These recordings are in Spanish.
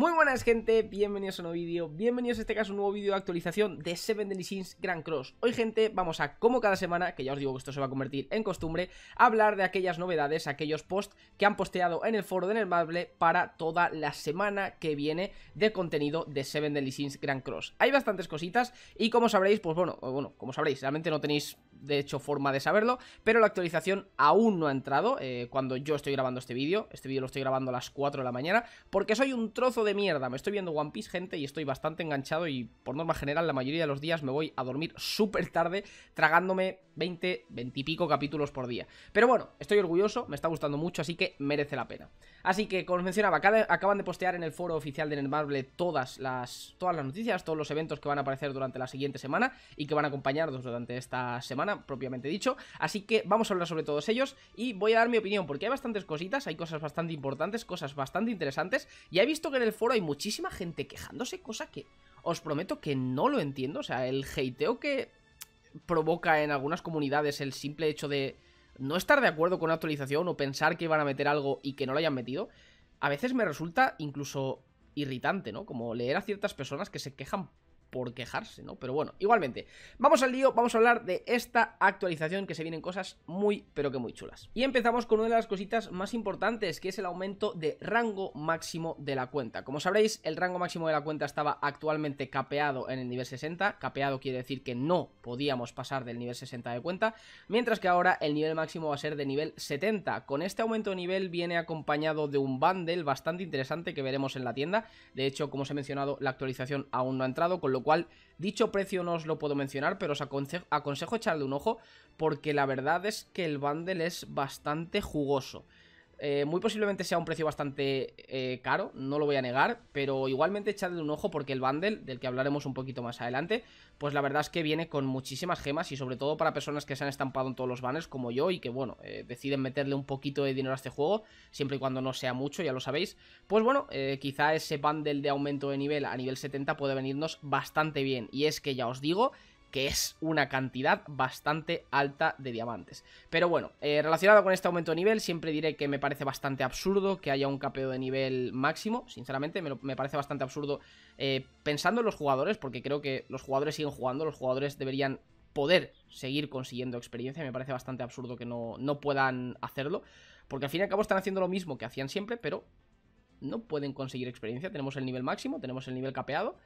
Muy buenas gente, bienvenidos a un nuevo vídeo, bienvenidos a este caso a un nuevo vídeo de actualización de Seven Deadly Sins Grand Cross Hoy gente, vamos a, como cada semana, que ya os digo que esto se va a convertir en costumbre Hablar de aquellas novedades, aquellos posts que han posteado en el foro de Nermable para toda la semana que viene de contenido de Seven Deadly Sins Grand Cross Hay bastantes cositas y como sabréis, pues bueno, bueno, como sabréis, realmente no tenéis de hecho forma de saberlo, pero la actualización aún no ha entrado eh, cuando yo estoy grabando este vídeo. Este vídeo lo estoy grabando a las 4 de la mañana porque soy un trozo de mierda. Me estoy viendo One Piece, gente, y estoy bastante enganchado y por norma general la mayoría de los días me voy a dormir súper tarde tragándome 20, 20 y pico capítulos por día. Pero bueno, estoy orgulloso, me está gustando mucho, así que merece la pena. Así que, como os mencionaba, acaban de postear en el foro oficial de Nermarble todas las, todas las noticias, todos los eventos que van a aparecer durante la siguiente semana y que van a acompañarnos durante esta semana, propiamente dicho. Así que vamos a hablar sobre todos ellos y voy a dar mi opinión, porque hay bastantes cositas, hay cosas bastante importantes, cosas bastante interesantes, y he visto que en el foro hay muchísima gente quejándose, cosa que os prometo que no lo entiendo. O sea, el hateo que provoca en algunas comunidades el simple hecho de no estar de acuerdo con la actualización o pensar que iban a meter algo y que no lo hayan metido, a veces me resulta incluso irritante, ¿no? Como leer a ciertas personas que se quejan por quejarse, ¿no? Pero bueno, igualmente, vamos al lío, vamos a hablar de esta actualización que se vienen cosas muy, pero que muy chulas. Y empezamos con una de las cositas más importantes, que es el aumento de rango máximo de la cuenta. Como sabréis, el rango máximo de la cuenta estaba actualmente capeado en el nivel 60, capeado quiere decir que no podíamos pasar del nivel 60 de cuenta, mientras que ahora el nivel máximo va a ser de nivel 70. Con este aumento de nivel viene acompañado de un bundle bastante interesante que veremos en la tienda, de hecho, como os he mencionado, la actualización aún no ha entrado, con lo lo cual dicho precio no os lo puedo mencionar, pero os aconsejo echarle un ojo porque la verdad es que el bundle es bastante jugoso. Eh, muy posiblemente sea un precio bastante eh, caro, no lo voy a negar, pero igualmente echadle un ojo porque el bundle, del que hablaremos un poquito más adelante, pues la verdad es que viene con muchísimas gemas y sobre todo para personas que se han estampado en todos los banners como yo y que, bueno, eh, deciden meterle un poquito de dinero a este juego, siempre y cuando no sea mucho, ya lo sabéis. Pues bueno, quizá ese bundle de aumento de nivel a nivel 70 puede venirnos bastante bien y es que ya os digo que es una cantidad bastante alta de diamantes. Pero bueno, eh, relacionado con este aumento de nivel, siempre diré que me parece bastante absurdo que haya un capeo de nivel máximo, sinceramente, me, parece bastante absurdo eh, pensando en los jugadores, porque creo que los jugadores siguen jugando, los jugadores deberían poder seguir consiguiendo experiencia, me parece bastante absurdo que no, no puedan hacerlo, porque al fin y al cabo están haciendo lo mismo que hacían siempre, pero no pueden conseguir experiencia, tenemos el nivel máximo, tenemos el nivel capeado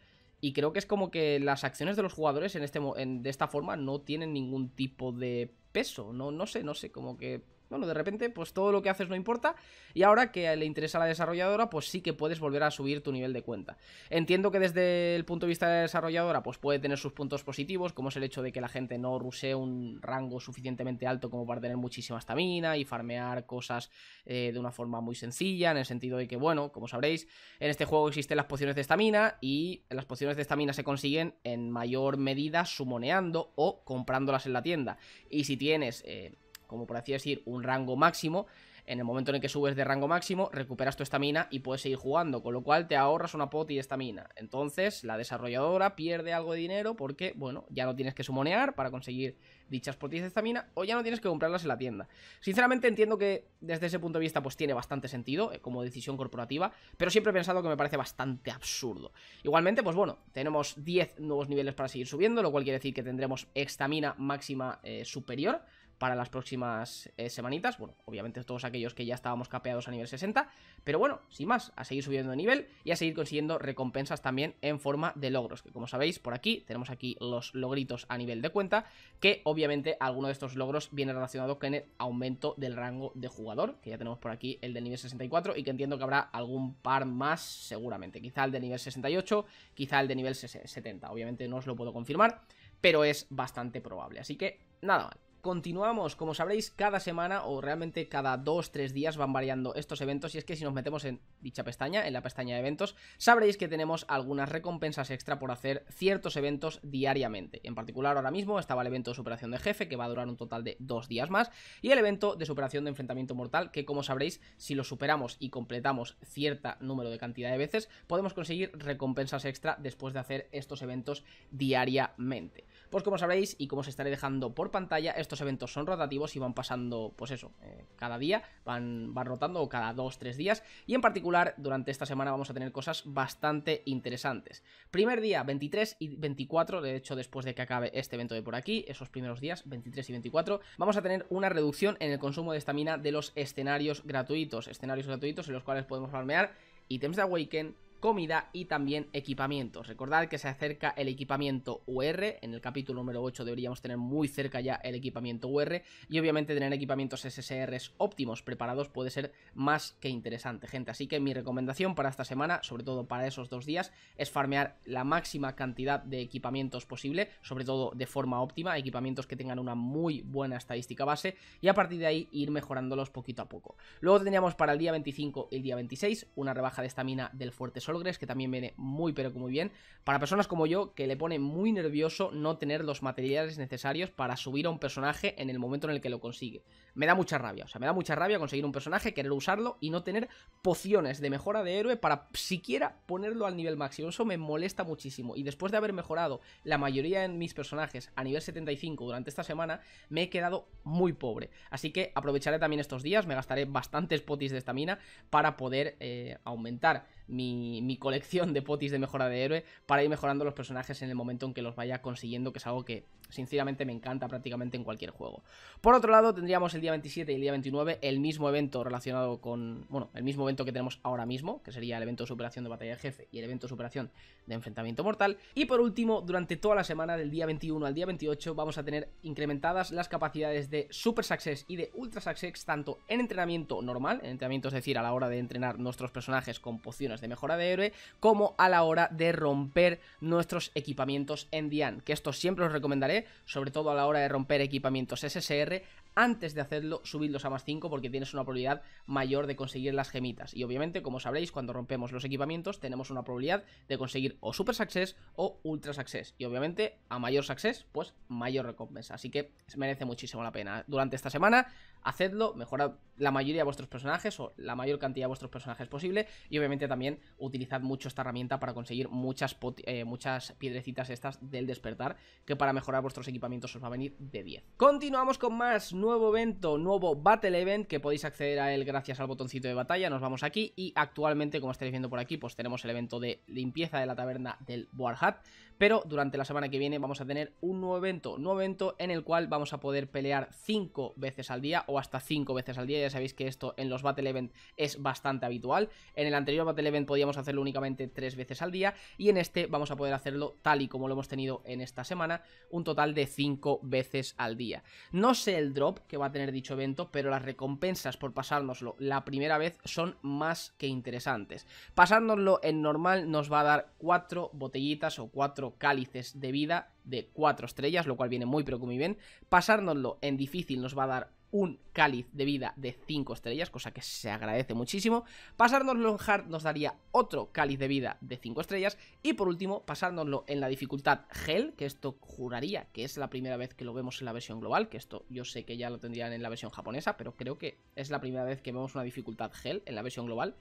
y creo que es como que las acciones de los jugadores en este, de esta forma no tienen ningún tipo de peso. No, no sé, no sé, como que bueno, de repente, pues todo lo que haces no importa. Y ahora que le interesa a la desarrolladora, pues sí que puedes volver a subir tu nivel de cuenta. Entiendo que desde el punto de vista de la desarrolladora, pues puede tener sus puntos positivos, como es el hecho de que la gente no rusee un rango suficientemente alto como para tener muchísima estamina y farmear cosas eh, de una forma muy sencilla, en el sentido de que, bueno, como sabréis, en este juego existen las pociones de estamina y las pociones de estamina se consiguen en mayor medida sumoneando o comprándolas en la tienda. Y si tienes. Eh, como por así decir, un rango máximo. En el momento en el que subes de rango máximo, recuperas tu estamina y puedes seguir jugando, con lo cual te ahorras una poti de estamina. Entonces, la desarrolladora pierde algo de dinero porque, bueno, ya no tienes que sumonear para conseguir dichas potis de estamina o ya no tienes que comprarlas en la tienda. Sinceramente, entiendo que desde ese punto de vista, pues tiene bastante sentido eh, como decisión corporativa, pero siempre he pensado que me parece bastante absurdo. Igualmente, pues bueno, tenemos 10 nuevos niveles para seguir subiendo, lo cual quiere decir que tendremos estamina máxima eh, superior para las próximas eh, semanitas. Bueno, obviamente todos aquellos que ya estábamos capeados a nivel 60. Pero bueno, sin más, a seguir subiendo de nivel y a seguir consiguiendo recompensas también en forma de logros. Que como sabéis, por aquí tenemos aquí los logritos a nivel de cuenta. Que obviamente alguno de estos logros viene relacionado con el aumento del rango de jugador. Que ya tenemos por aquí el de nivel 64 y que entiendo que habrá algún par más seguramente. Quizá el de nivel 68, quizá el de nivel 70. Obviamente no os lo puedo confirmar, pero es bastante probable. Así que nada mal continuamos, como sabréis, cada semana o realmente cada 2-3 días van variando estos eventos y es que si nos metemos en dicha pestaña, en la pestaña de eventos, sabréis que tenemos algunas recompensas extra por hacer ciertos eventos diariamente. En particular ahora mismo estaba el evento de superación de jefe que va a durar un total de dos días más y el evento de superación de enfrentamiento mortal que como sabréis, si lo superamos y completamos cierta número de cantidad de veces, podemos conseguir recompensas extra después de hacer estos eventos diariamente. Pues como sabréis y como os estaré dejando por pantalla, esto estos eventos son rotativos y van pasando, pues eso, eh, cada día, van, van rotando cada 2-3 días. Y en particular, durante esta semana vamos a tener cosas bastante interesantes. Primer día, 23 y 24, de hecho, después de que acabe este evento de por aquí, esos primeros días, 23 y 24, vamos a tener una reducción en el consumo de estamina de los escenarios gratuitos. Escenarios gratuitos en los cuales podemos farmear ítems de Awaken, comida y también equipamientos Recordad que se acerca el equipamiento UR, en el capítulo número 8 deberíamos tener muy cerca ya el equipamiento UR y obviamente tener equipamientos SSRs óptimos preparados puede ser más que interesante, gente. Así que mi recomendación para esta semana, sobre todo para esos dos días, es farmear la máxima cantidad de equipamientos posible, sobre todo de forma óptima, equipamientos que tengan una muy buena estadística base y a partir de ahí ir mejorándolos poquito a poco. Luego tendríamos para el día 25 y el día 26 una rebaja de estamina del Fuerte Sol que también viene muy pero que muy bien, para personas como yo que le pone muy nervioso no tener los materiales necesarios para subir a un personaje en el momento en el que lo consigue. Me da mucha rabia, o sea, me da mucha rabia conseguir un personaje, querer usarlo y no tener pociones de mejora de héroe para siquiera ponerlo al nivel máximo. Eso me molesta muchísimo y después de haber mejorado la mayoría de mis personajes a nivel 75 durante esta semana, me he quedado muy pobre. Así que aprovecharé también estos días, me gastaré bastantes potis de estamina para poder eh, aumentar mi, colección de potis de mejora de héroe para ir mejorando los personajes en el momento en que los vaya consiguiendo, que es algo que sinceramente me encanta prácticamente en cualquier juego. Por otro lado, tendríamos el día 27 y el día 29 el mismo evento relacionado con, bueno, el mismo evento que tenemos ahora mismo, que sería el evento de superación de batalla de jefe y el evento de superación de enfrentamiento mortal. Y por último, durante toda la semana del día 21 al día 28 vamos a tener incrementadas las capacidades de Super Success y de Ultra Success tanto en entrenamiento normal, en entrenamiento es decir, a la hora de entrenar nuestros personajes con pociones de mejora de héroe, como a la hora de romper nuestros equipamientos en Dian, que esto siempre os recomendaré, sobre todo a la hora de romper equipamientos SSR, antes de hacerlo, subirlos a más 5 porque tienes una probabilidad mayor de conseguir las gemitas. Y obviamente, como sabréis, cuando rompemos los equipamientos, tenemos una probabilidad de conseguir o Super Success o Ultra Success. Y obviamente, a mayor Success, pues mayor recompensa. Así que merece muchísimo la pena. Durante esta semana hacedlo, mejorad la mayoría de vuestros personajes o la mayor cantidad de vuestros personajes posible y obviamente también utilizad mucho esta herramienta para conseguir muchas, eh, muchas piedrecitas estas del despertar que para mejorar vuestros equipamientos os va a venir de 10. Continuamos con más nuevo evento, nuevo Battle Event que podéis acceder a él gracias al botoncito de batalla, nos vamos aquí y actualmente como estáis viendo por aquí pues tenemos el evento de limpieza de la taberna del Warhat pero durante la semana que viene vamos a tener un nuevo evento, nuevo evento en el cual vamos a poder pelear 5 veces al día hasta 5 veces al día. Ya sabéis que esto en los Battle Event es bastante habitual. En el anterior Battle Event podíamos hacerlo únicamente 3 veces al día y en este vamos a poder hacerlo tal y como lo hemos tenido en esta semana, un total de 5 veces al día. No sé el drop que va a tener dicho evento, pero las recompensas por pasárnoslo la primera vez son más que interesantes. Pasárnoslo en normal nos va a dar 4 botellitas o 4 cálices de vida de 4 estrellas, lo cual viene muy pero muy bien. Pasárnoslo en difícil nos va a dar un cáliz de vida de 5 estrellas, cosa que se agradece muchísimo. Pasárnoslo en hard nos daría otro cáliz de vida de 5 estrellas. Y por último, pasárnoslo en la dificultad gel, que esto juraría que es la primera vez que lo vemos en la versión global, que esto yo sé que ya lo tendrían en la versión japonesa, pero creo que es la primera vez que vemos una dificultad gel en la versión global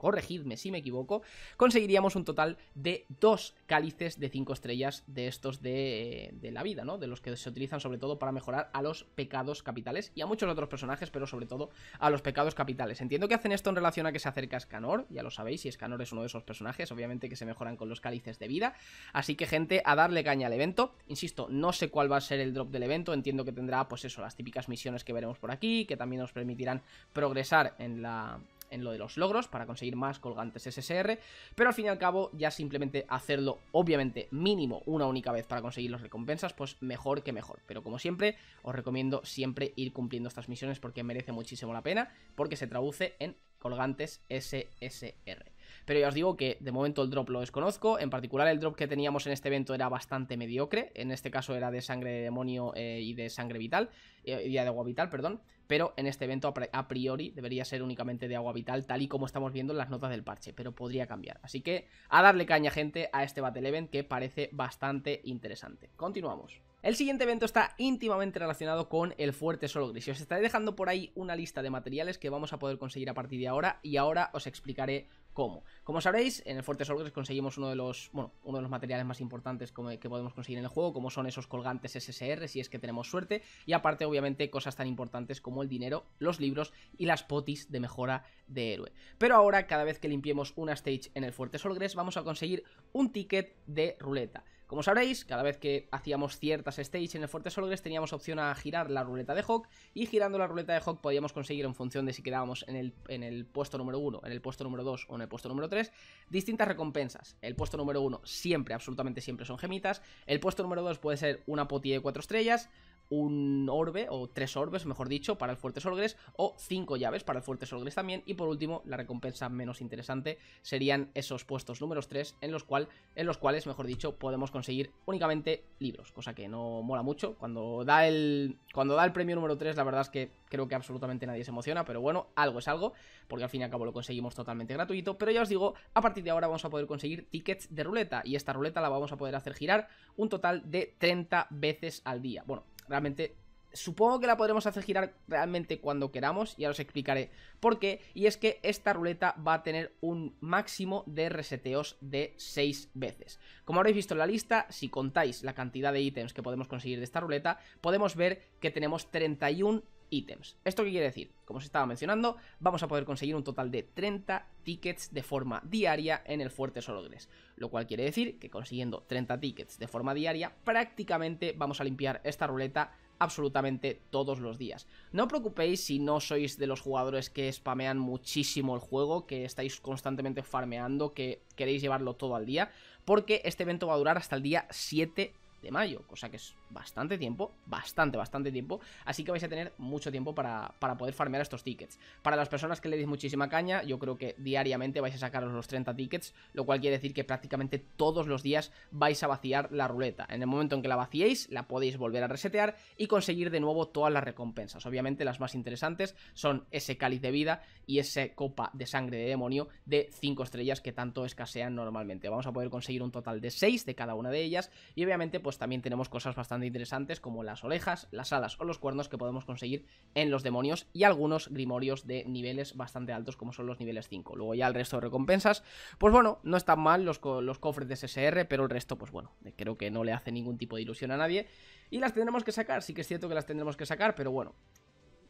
corregidme si me equivoco, conseguiríamos un total de dos cálices de cinco estrellas de estos de, la vida, ¿no? De los que se utilizan sobre todo para mejorar a los pecados capitales y a muchos otros personajes, pero sobre todo a los pecados capitales. Entiendo que hacen esto en relación a que se acerca a Scanor, ya lo sabéis, y Scanor es uno de esos personajes, obviamente que se mejoran con los cálices de vida. Así que, gente, a darle caña al evento. Insisto, no sé cuál va a ser el drop del evento, entiendo que tendrá, pues eso, las típicas misiones que veremos por aquí, que también nos permitirán progresar en la, en lo de los logros para conseguir más colgantes SSR, pero al fin y al cabo ya simplemente hacerlo obviamente mínimo una única vez para conseguir las recompensas, pues mejor que mejor. Pero como siempre, os recomiendo siempre ir cumpliendo estas misiones porque merece muchísimo la pena, porque se traduce en colgantes SSR. Pero ya os digo que de momento el drop lo desconozco. En particular el drop que teníamos en este evento era bastante mediocre. En este caso era de sangre de demonio eh, y de sangre vital. Eh, de agua vital, perdón. Pero en este evento a priori debería ser únicamente de agua vital, tal y como estamos viendo en las notas del parche. Pero podría cambiar. Así que a darle caña, gente, a este Battle Event que parece bastante interesante. Continuamos. El siguiente evento está íntimamente relacionado con el fuerte solo gris. Y os estaré dejando por ahí una lista de materiales que vamos a poder conseguir a partir de ahora y ahora os explicaré como sabréis, en el Fuerte Solgres conseguimos uno de los, bueno, uno de los materiales más importantes que podemos conseguir en el juego, como son esos colgantes SSR, si es que tenemos suerte, y aparte, obviamente, cosas tan importantes como el dinero, los libros y las potis de mejora de héroe. Pero ahora, cada vez que limpiemos una stage en el Fuerte Solgres, vamos a conseguir un ticket de ruleta. Como sabréis, cada vez que hacíamos ciertas stages en el Fuerte Solgres teníamos opción a girar la ruleta de Hawk y girando la ruleta de Hawk podíamos conseguir en función de si quedábamos en el, en el puesto número 1, en el puesto número 2 o en el puesto número 3, distintas recompensas. El puesto número 1 siempre, absolutamente siempre son gemitas, el puesto número 2 puede ser una potilla de 4 estrellas, un orbe, o tres orbes, mejor dicho, para el Fuerte solgres o cinco llaves para el Fuerte solgres también. Y por último, la recompensa menos interesante serían esos puestos números 3, en los, cual, en los cuales, mejor dicho, podemos conseguir únicamente libros, cosa que no mola mucho. Cuando da, el, cuando da el premio número 3, la verdad es que creo que absolutamente nadie se emociona, pero bueno, algo es algo, porque al fin y al cabo lo conseguimos totalmente gratuito. Pero ya os digo, a partir de ahora vamos a poder conseguir tickets de ruleta, y esta ruleta la vamos a poder hacer girar un total de 30 veces al día. Bueno, realmente supongo que la podremos hacer girar realmente cuando queramos, ya os explicaré por qué, y es que esta ruleta va a tener un máximo de reseteos de 6 veces. Como habréis visto en la lista, si contáis la cantidad de ítems que podemos conseguir de esta ruleta, podemos ver que tenemos 31 ítems. ¿Esto qué quiere decir? Como os estaba mencionando, vamos a poder conseguir un total de 30 tickets de forma diaria en el Fuerte Sologres, lo cual quiere decir que consiguiendo 30 tickets de forma diaria, prácticamente vamos a limpiar esta ruleta absolutamente todos los días. No os preocupéis si no sois de los jugadores que spamean muchísimo el juego, que estáis constantemente farmeando, que queréis llevarlo todo al día, porque este evento va a durar hasta el día 7 de mayo, cosa que es bastante tiempo, bastante, bastante tiempo, así que vais a tener mucho tiempo para, para poder farmear estos tickets. Para las personas que le deis muchísima caña, yo creo que diariamente vais a sacaros los 30 tickets, lo cual quiere decir que prácticamente todos los días vais a vaciar la ruleta. En el momento en que la vaciéis, la podéis volver a resetear y conseguir de nuevo todas las recompensas. Obviamente las más interesantes son ese cáliz de vida y ese copa de sangre de demonio de 5 estrellas que tanto escasean normalmente. Vamos a poder conseguir un total de 6 de cada una de ellas y obviamente pues, pues también tenemos cosas bastante interesantes como las orejas, las alas o los cuernos que podemos conseguir en los demonios y algunos grimorios de niveles bastante altos como son los niveles 5. Luego ya el resto de recompensas, pues bueno, no están mal los, los cofres de SSR, pero el resto pues bueno, creo que no le hace ningún tipo de ilusión a nadie. Y las tendremos que sacar, sí que es cierto que las tendremos que sacar, pero bueno,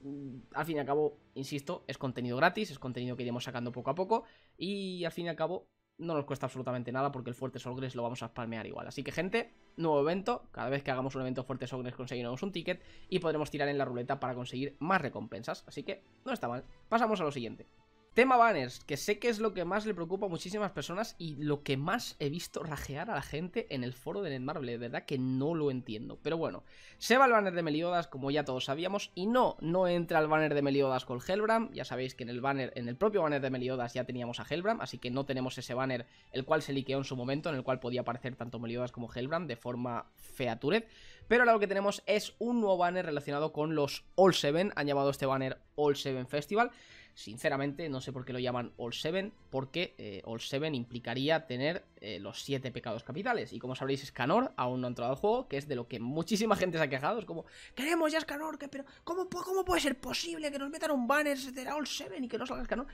mm, al fin y al cabo, insisto, es contenido gratis, es contenido que iremos sacando poco a poco y al fin y al cabo no nos cuesta absolutamente nada porque el Fuerte Solgres lo vamos a spalmear igual. Así que gente, nuevo evento, cada vez que hagamos un evento Fuerte Solgres conseguiremos un ticket y podremos tirar en la ruleta para conseguir más recompensas. Así que no está mal. Pasamos a lo siguiente. Tema banners, que sé que es lo que más le preocupa a muchísimas personas y lo que más he visto rajear a la gente en el foro de Netmarble, de verdad que no lo entiendo. Pero bueno, se va el banner de Meliodas, como ya todos sabíamos, y no, no entra el banner de Meliodas con Helbram, ya sabéis que en el banner, en el propio banner de Meliodas ya teníamos a Helbram, así que no tenemos ese banner, el cual se liqueó en su momento, en el cual podía aparecer tanto Meliodas como Helbram de forma featured, pero ahora lo que tenemos es un nuevo banner relacionado con los All Seven, han llamado este banner All Seven Festival, Sinceramente, no sé por qué lo llaman All Seven, porque eh, All Seven implicaría tener eh, los siete pecados capitales. Y como sabréis, Scanor aún no ha entrado al juego, que es de lo que muchísima gente se ha quejado. Es como, queremos ya Scanor, que, pero ¿cómo, ¿cómo puede ser posible que nos metan un banner de All Seven, y que no salga Scanor?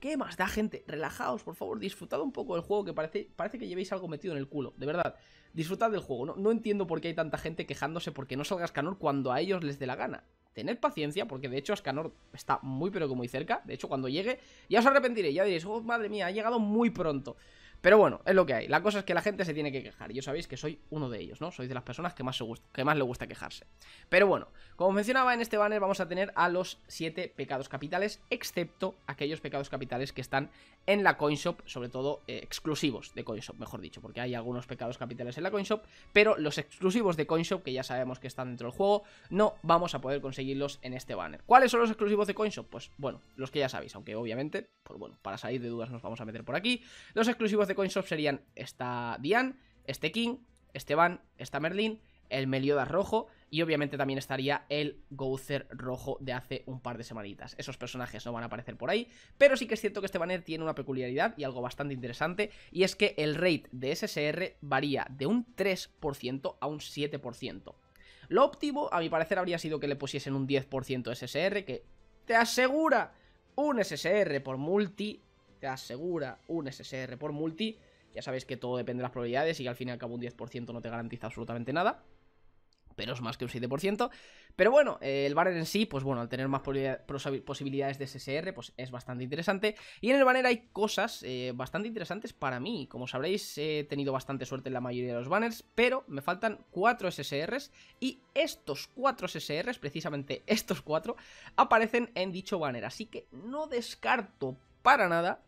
¿Qué más da, gente? Relajaos, por favor, disfrutad un poco del juego, que parece, parece que llevéis algo metido en el culo, de verdad disfrutad del juego. No, no entiendo por qué hay tanta gente quejándose porque no salga Scanor cuando a ellos les dé la gana. Tened paciencia, porque de hecho Ascanor está muy pero que muy cerca. De hecho, cuando llegue, ya os arrepentiré, ya diréis, oh madre mía, ha llegado muy pronto. Pero bueno, es lo que hay. La cosa es que la gente se tiene que quejar. Y yo sabéis que soy uno de ellos, ¿no? Soy de las personas que más, que más le gusta quejarse. Pero bueno, como mencionaba en este banner, vamos a tener a los 7 pecados capitales, excepto aquellos pecados capitales que están en la CoinShop, sobre todo eh, exclusivos de CoinShop, mejor dicho, porque hay algunos pecados capitales en la CoinShop, pero los exclusivos de CoinShop, que ya sabemos que están dentro del juego, no vamos a poder conseguirlos en este banner. ¿Cuáles son los exclusivos de CoinShop? Pues bueno, los que ya sabéis, aunque obviamente, pues bueno, para salir de dudas nos vamos a meter por aquí. Los exclusivos de de Coinshop serían esta Dian, este King, Esteban, esta Merlin, el Meliodas rojo y obviamente también estaría el Gozer rojo de hace un par de semanitas. Esos personajes no van a aparecer por ahí, pero sí que es cierto que este banner tiene una peculiaridad y algo bastante interesante y es que el rate de SSR varía de un 3% a un 7%. Lo óptimo, a mi parecer, habría sido que le pusiesen un 10% SSR, que te asegura un SSR por multi te asegura un SSR por multi. Ya sabéis que todo depende de las probabilidades y que al fin y al cabo un 10% no te garantiza absolutamente nada. Pero es más que un 7%. Pero bueno, eh, el banner en sí, pues bueno, al tener más posibilidades de SSR, pues es bastante interesante. Y en el banner hay cosas eh, bastante interesantes para mí. Como sabréis, he tenido bastante suerte en la mayoría de los banners, pero me faltan 4 SSRs. Y estos 4 SSRs, precisamente estos 4, aparecen en dicho banner. Así que no descarto para nada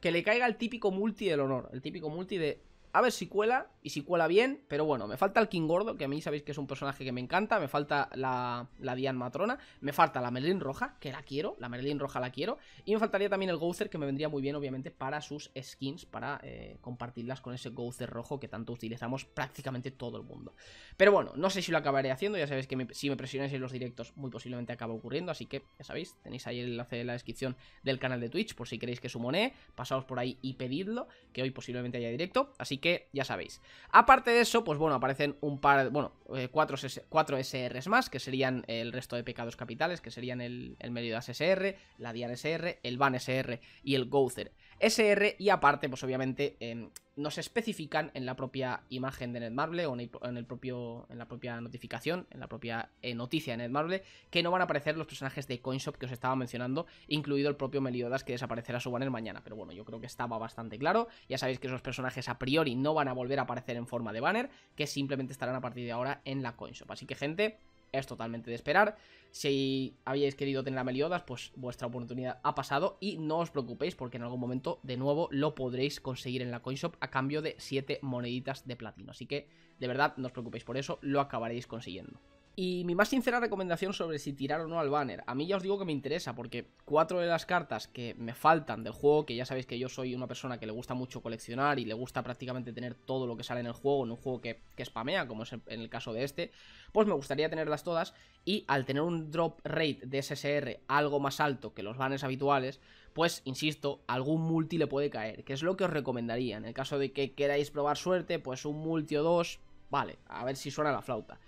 que le caiga el típico multi del honor, el típico multi de a ver si cuela, y si cuela bien, pero bueno, me falta el King Gordo, que a mí sabéis que es un personaje que me encanta, me falta la, la Diane Matrona, me falta la Merlin Roja, que la quiero, la Merlin Roja la quiero, y me faltaría también el Gouther, que me vendría muy bien, obviamente, para sus skins, para eh, compartirlas con ese Gouther rojo que tanto utilizamos prácticamente todo el mundo. Pero bueno, no sé si lo acabaré haciendo, ya sabéis que si me presionáis en los directos, muy posiblemente acaba ocurriendo, así que, ya sabéis, tenéis ahí el enlace de la descripción del canal de Twitch, por si queréis que sumone, pasaos por ahí y pedidlo, que hoy posiblemente haya directo, así que que ya sabéis. Aparte de eso, pues bueno, aparecen un par, bueno, eh, cuatro, SRs más, que serían el resto de pecados capitales, que serían el, el Meridas SR, la Dian SR, el Van SR y el Gother SR y aparte, pues obviamente, em, nos especifican en la propia imagen de Netmarble o en el propio, en la propia notificación, en la propia eh, noticia de Netmarble, que no van a aparecer los personajes de CoinShop que os estaba mencionando, incluido el propio Meliodas que desaparecerá su banner mañana. Pero bueno, yo creo que estaba bastante claro. Ya sabéis que esos personajes a priori no van a volver a aparecer en forma de banner, que simplemente estarán a partir de ahora en la CoinShop. Así que gente es totalmente de esperar. Si habíais querido tener a Meliodas, pues vuestra oportunidad ha pasado y no os preocupéis porque en algún momento de nuevo lo podréis conseguir en la CoinShop a cambio de 7 moneditas de platino. Así que de verdad no os preocupéis por eso, lo acabaréis consiguiendo. Y mi más sincera recomendación sobre si tirar o no al banner. A mí ya os digo que me interesa porque cuatro de las cartas que me faltan del juego, que ya sabéis que yo soy una persona que le gusta mucho coleccionar y le gusta prácticamente tener todo lo que sale en el juego, en un juego que, que spamea, como es en el caso de este, pues me gustaría tenerlas todas y al tener un drop rate de SSR algo más alto que los banners habituales, pues insisto, algún multi le puede caer, que es lo que os recomendaría. En el caso de que queráis probar suerte, pues un multi o dos, vale, a ver si suena la flauta.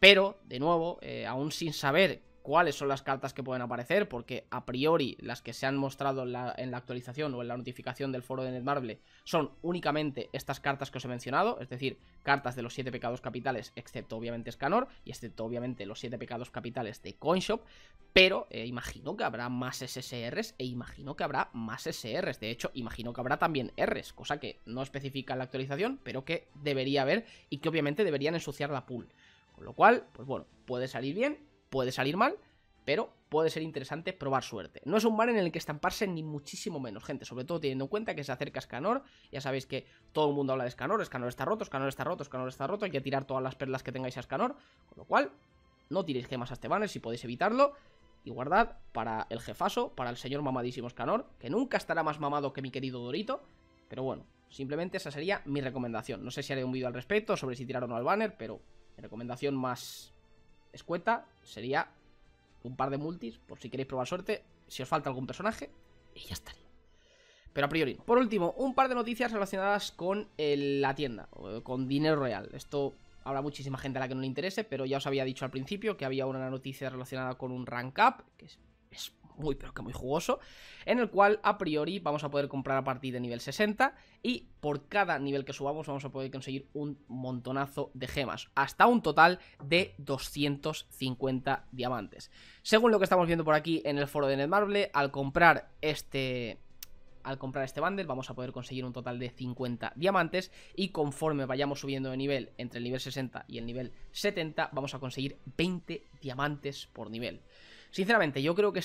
Pero, de nuevo, eh, aún sin saber cuáles son las cartas que pueden aparecer, porque a priori las que se han mostrado en la, actualización o en la notificación del foro de Netmarble son únicamente estas cartas que os he mencionado, es decir, cartas de los 7 pecados capitales, excepto obviamente Scanor, y excepto obviamente los 7 pecados capitales de Coinshop, pero eh, imagino que habrá más SSRs e imagino que habrá más SRs, de hecho, imagino que habrá también Rs, cosa que no especifica en la actualización, pero que debería haber y que obviamente deberían ensuciar la pool. Con lo cual, pues bueno, puede salir bien, puede salir mal, pero puede ser interesante probar suerte. No es un banner en el que estamparse ni muchísimo menos, gente, sobre todo teniendo en cuenta que se acerca Scanor ya sabéis que todo el mundo habla de Escanor, Scanor está roto, Scanor está roto, Scanor está roto, hay que tirar todas las perlas que tengáis a Scanor. con lo cual, no tiréis gemas a este banner si podéis evitarlo, y guardad para el jefaso, para el señor mamadísimo Scanor que nunca estará más mamado que mi querido Dorito, pero bueno, simplemente esa sería mi recomendación. No sé si haré un vídeo al respecto sobre si tirar o no al banner, pero mi recomendación más escueta sería un par de multis, por si queréis probar suerte, si os falta algún personaje, y ya estaría. Pero a priori. Por último, un par de noticias relacionadas con eh, la tienda, eh, con dinero real. Esto habrá muchísima gente a la que no le interese, pero ya os había dicho al principio que había una noticia relacionada con un rank up, que es muy, pero que muy jugoso, en el cual a priori vamos a poder comprar a partir de nivel 60 y por cada nivel que subamos vamos a poder conseguir un montonazo de gemas, hasta un total de 250 diamantes. Según lo que estamos viendo por aquí en el foro de Netmarble, al comprar este al comprar este bundle vamos a poder conseguir un total de 50 diamantes y conforme vayamos subiendo de nivel entre el nivel 60 y el nivel 70 vamos a conseguir 20 diamantes por nivel. Sinceramente yo creo que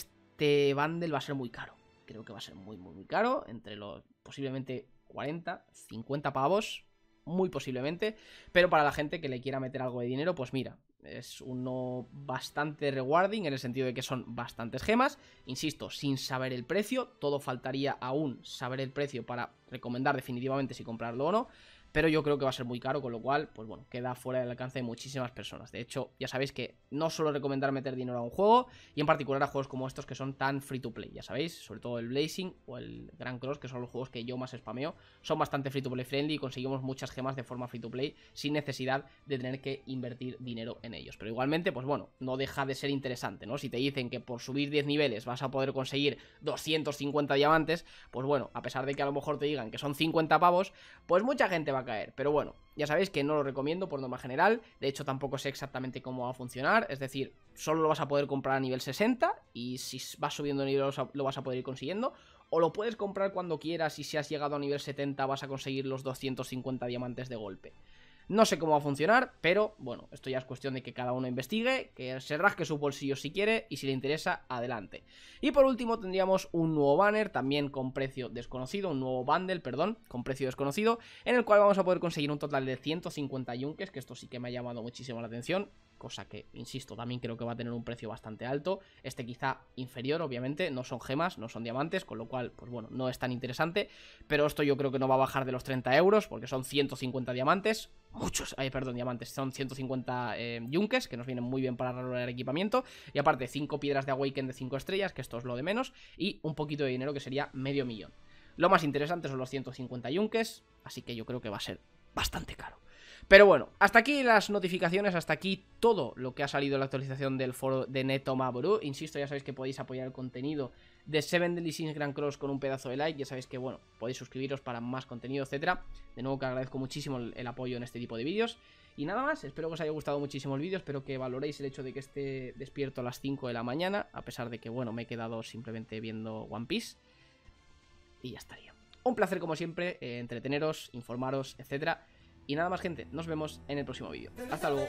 este bundle va a ser muy caro. Creo que va a ser muy, muy, muy caro. Entre los posiblemente 40, 50 pavos. Muy posiblemente. Pero para la gente que le quiera meter algo de dinero, pues mira. Es uno bastante rewarding en el sentido de que son bastantes gemas. Insisto, sin saber el precio. Todo faltaría aún saber el precio para recomendar definitivamente si comprarlo o no pero yo creo que va a ser muy caro, con lo cual, pues bueno, queda fuera del alcance de muchísimas personas. De hecho, ya sabéis que no solo recomendar meter dinero a un juego, y en particular a juegos como estos que son tan free to play, ya sabéis, sobre todo el Blazing o el Grand Cross, que son los juegos que yo más spameo, son bastante free to play friendly y conseguimos muchas gemas de forma free to play sin necesidad de tener que invertir dinero en ellos. Pero igualmente, pues bueno, no deja de ser interesante, ¿no? Si te dicen que por subir 10 niveles vas a poder conseguir 250 diamantes, pues bueno, a pesar de que a lo mejor te digan que son 50 pavos, pues mucha gente va a caer. Pero bueno, ya sabéis que no lo recomiendo por norma general. De hecho, tampoco sé exactamente cómo va a funcionar. Es decir, solo lo vas a poder comprar a nivel 60 y si vas subiendo nivel lo vas a poder ir consiguiendo. O lo puedes comprar cuando quieras y si has llegado a nivel 70 vas a conseguir los 250 diamantes de golpe. No sé cómo va a funcionar, pero bueno, esto ya es cuestión de que cada uno investigue, que se rasque su bolsillo si quiere y si le interesa, adelante. Y por último tendríamos un nuevo banner, también con precio desconocido, un nuevo bundle, perdón, con precio desconocido, en el cual vamos a poder conseguir un total de 150 yunques, que esto sí que me ha llamado muchísimo la atención, cosa que, insisto, también creo que va a tener un precio bastante alto. Este quizá inferior, obviamente, no son gemas, no son diamantes, con lo cual, pues bueno, no es tan interesante, pero esto yo creo que no va a bajar de los 30 euros, porque son 150 diamantes, muchos, ay, perdón, diamantes, son 150 eh, yunques, que nos vienen muy bien para el equipamiento, y aparte 5 piedras de Awaken de 5 estrellas, que esto es lo de menos, y un poquito de dinero que sería medio millón. Lo más interesante son los 150 yunques, así que yo creo que va a ser bastante caro. Pero bueno, hasta aquí las notificaciones, hasta aquí todo lo que ha salido en la actualización del foro de Netomaburu. Insisto, ya sabéis que podéis apoyar el contenido de Seven Deadly Grand Cross con un pedazo de like. Ya sabéis que, bueno, podéis suscribiros para más contenido, etcétera. De nuevo que agradezco muchísimo el, apoyo en este tipo de vídeos. Y nada más, espero que os haya gustado muchísimo el vídeo, espero que valoréis el hecho de que esté despierto a las 5 de la mañana, a pesar de que, bueno, me he quedado simplemente viendo One Piece. Y ya estaría. Un placer como siempre, eh, entreteneros, informaros, etcétera. Y nada más gente, nos vemos en el próximo vídeo. Hasta luego.